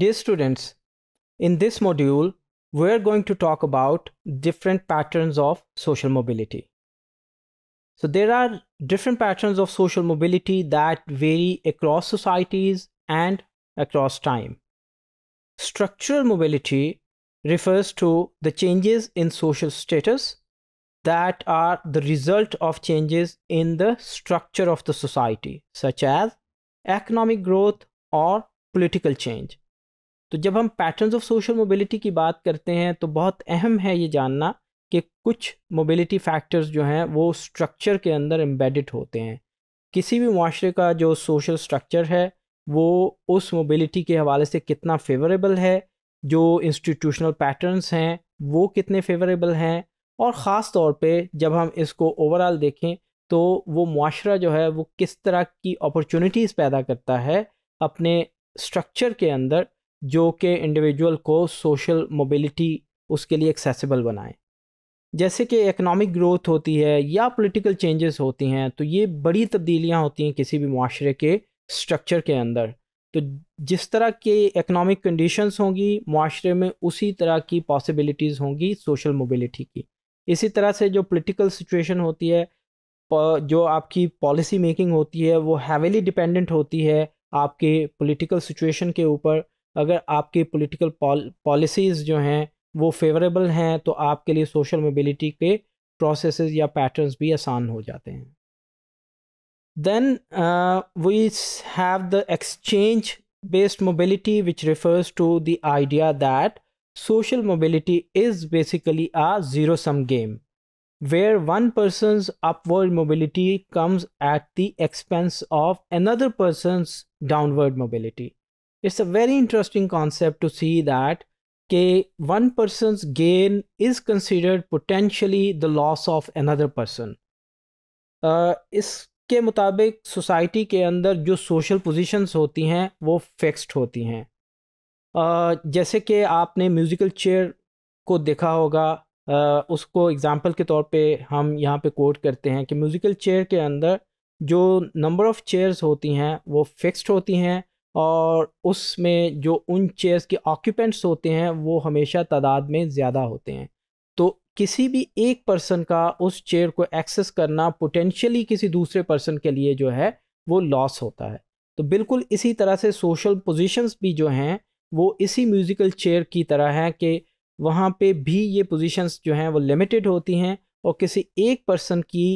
Dear students, in this module, we're going to talk about different patterns of social mobility. So there are different patterns of social mobility that vary across societies and across time. Structural mobility refers to the changes in social status that are the result of changes in the structure of the society, such as economic growth or political change. तो जब हम patterns of social mobility की बात करते हैं तो बहुत अहम है ये जानना कि कुछ मोबिलिटी फैक्टर्स जो हैं वो स्ट्रक्चर के अंदर एम्बेडिड होते हैं किसी भी माशरे का जो सोशल स्ट्रक्चर है वो उस मोबिलिटी के हवाले से कितना फेवरेबल है जो इंस्टीट्यूशनल पैटर्न्स हैं वो कितने फेवरेबल हैं और ख़ास तौर पे जब हम इसको ओवरऑल देखें तो वो माशरा जो है वो किस तरह की अपॉर्चुनिटीज़ पैदा करता है अपने स्ट्रक्चर के अंदर जो कि इंडिविजुअल को सोशल मोबिलिटी उसके लिए एक्सेसिबल बनाएं जैसे कि इकनॉमिक ग्रोथ होती है या पॉलिटिकल चेंजेस होती हैं तो ये बड़ी तब्दीलियाँ होती हैं किसी भी माशरे के स्ट्रक्चर के अंदर तो जिस तरह के इकनॉमिक कंडीशंस होंगी माशरे में उसी तरह की पॉसिबिलिटीज़ होंगी सोशल मोबिलिटी की इसी तरह से जो पॉलिटिकल सिचुएशन होती है जो आपकी पॉलिसी मेकिंग होती है वो हैविली डिपेंडेंट होती है आपके पॉलिटिकल सिचुएशन के ऊपर अगर आपकी पॉलिटिकल पॉलिसीज जो हैं वो फेवरेबल हैं तो आपके लिए सोशल मोबिलिटी के प्रोसेस या पैटर्न भी आसान हो जाते हैं then we have the exchange based mobility which refers to the idea that social mobility is basically a zero sum game where one person upward mobility comes at the expense of another person's downward mobility it's a very interesting concept to see that k one person's gain is considered potentially the loss of another person इसके मुताबिक society के अंदर जो social positions होती हैं वो fixed होती हैं uh, जैसे कि आपने म्यूज़िकल चेयर को देखा होगा uh, उसको एग्ज़ाम्पल के तौर पे हम यहाँ पे कोट करते हैं कि म्यूज़िकल चेयर के अंदर जो नंबर ऑफ़ चेयर्स होती हैं वो फिक्स्ड होती हैं और उसमें जो उन चेयर्स के ऑक्यूपेंट्स होते हैं वो हमेशा तादाद में ज़्यादा होते हैं तो किसी भी एक पर्सन का उस चेयर को एक्सेस करना पोटेंशियली किसी दूसरे पर्सन के लिए जो है वो लॉस होता है तो बिल्कुल इसी तरह से सोशल पोजीशंस भी जो हैं वो इसी म्यूज़िकल चेयर की तरह हैं कि वहाँ पे भी ये पोजीशंस जो हैं वो लिमिटेड होती हैं और किसी एक पर्सन की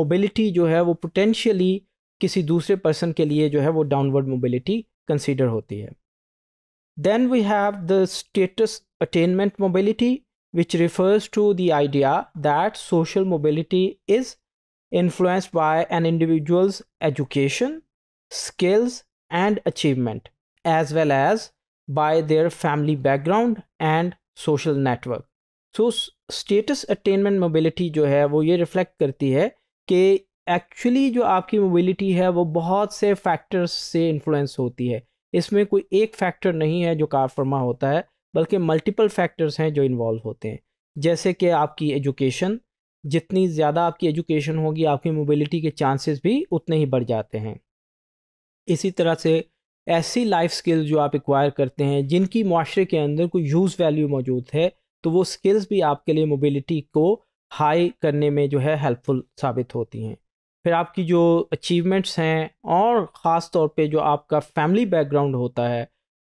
मोबिलिटी जो है वो पोटेंशियली किसी दूसरे पर्सन के लिए जो है वो डाउनवर्ड मोबिलिटी कंसिडर होती है then we have the status attainment mobility which refers to the idea that social mobility is influenced by an individual's education skills and achievement as well as by their family background and social network so status attainment mobility जो है वो ये reflect करती है कि actually जो आपकी mobility है वो बहुत से फैक्टर्स से इन्फ्लुएंस होती है इसमें कोई एक फैक्टर नहीं है जो फर्मा होता है बल्कि मल्टीपल फैक्टर्स हैं जो इन्वॉल्व होते हैं जैसे कि आपकी एजुकेशन जितनी ज़्यादा आपकी एजुकेशन होगी आपकी मोबिलिटी के चांसेस भी उतने ही बढ़ जाते हैं इसी तरह से ऐसी लाइफ स्किल्स जो आप एक्वायर करते हैं जिनकी माशरे के अंदर कोई यूज़ वैल्यू मौजूद है तो वो स्किल्स भी आपके लिए मोबिलिटी को हाई करने में जो है हेल्पफुल साबित होती हैं फिर आपकी जो अचीवमेंट्स हैं और ख़ास तौर पे जो आपका फैमिली बैकग्राउंड होता है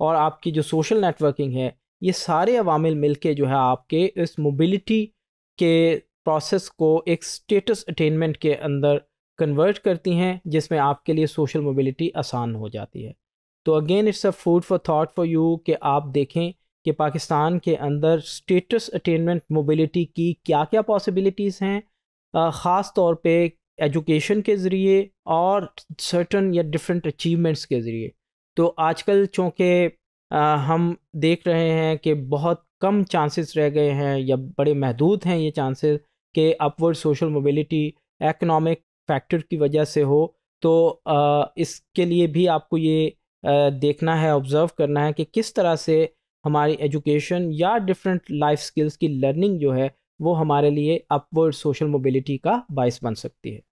और आपकी जो सोशल नेटवर्किंग है ये सारे अवामिल मिल के जो है आपके इस मोबिलिटी के प्रोसेस को एक स्टेटस अटेनमेंट के अंदर कन्वर्ट करती हैं जिसमें आपके लिए सोशल मोबिलिटी आसान हो जाती है तो again it's a food for thought for you कि आप देखें कि पाकिस्तान के अंदर स्टेटस अटेनमेंट मोबिलिटी की क्या क्या पॉसिबिलिटीज़ हैं ख़ास तौर पे एजुकेशन के ज़रिए और सर्टन या डिफरेंट अचीवमेंट्स के ज़रिए तो आजकल चूँकि हम देख रहे हैं कि बहुत कम चांसेस रह गए हैं या बड़े महदूद हैं ये चांसेस कि upward social mobility economic factor की वजह से हो तो आ, इसके लिए भी आपको ये आ, देखना है ऑब्ज़र्व करना है कि किस तरह से हमारी एजुकेशन या डिफरेंट लाइफ स्किल्स की लर्निंग जो है वो हमारे लिए अपवर्ड सोशल मोबिलिटी का बायस बन सकती है